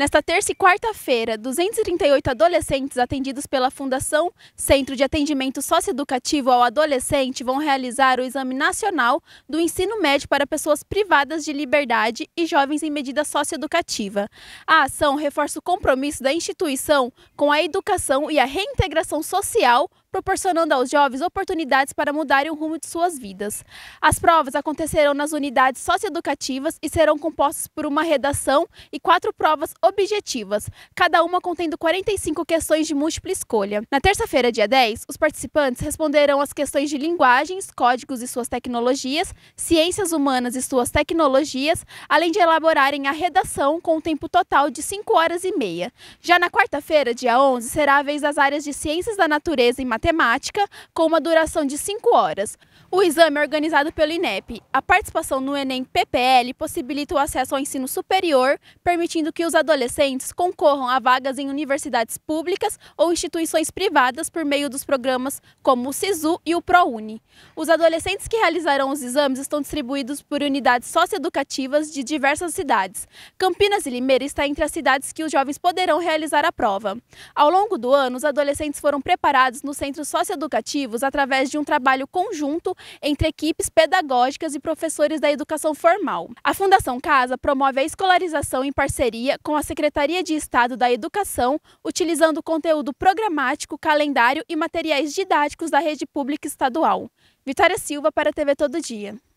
Nesta terça e quarta-feira, 238 adolescentes atendidos pela Fundação Centro de Atendimento Socioeducativo ao Adolescente vão realizar o Exame Nacional do Ensino Médio para Pessoas Privadas de Liberdade e Jovens em Medida Socioeducativa. A ação reforça o compromisso da instituição com a educação e a reintegração social proporcionando aos jovens oportunidades para mudarem o rumo de suas vidas. As provas acontecerão nas unidades socioeducativas e serão compostas por uma redação e quatro provas objetivas, cada uma contendo 45 questões de múltipla escolha. Na terça-feira, dia 10, os participantes responderão às questões de linguagens, códigos e suas tecnologias, ciências humanas e suas tecnologias, além de elaborarem a redação com um tempo total de 5 horas e meia. Já na quarta-feira, dia 11, será a vez das áreas de ciências da natureza e matemática matemática com uma duração de 5 horas. O exame é organizado pelo INEP. A participação no Enem PPL possibilita o acesso ao ensino superior, permitindo que os adolescentes concorram a vagas em universidades públicas ou instituições privadas por meio dos programas como o SISU e o ProUni. Os adolescentes que realizarão os exames estão distribuídos por unidades socioeducativas de diversas cidades. Campinas e Limeira está entre as cidades que os jovens poderão realizar a prova. Ao longo do ano, os adolescentes foram preparados no centro centros socioeducativos através de um trabalho conjunto entre equipes pedagógicas e professores da educação formal. A Fundação Casa promove a escolarização em parceria com a Secretaria de Estado da Educação, utilizando conteúdo programático, calendário e materiais didáticos da rede pública estadual. Vitória Silva para a TV Todo Dia.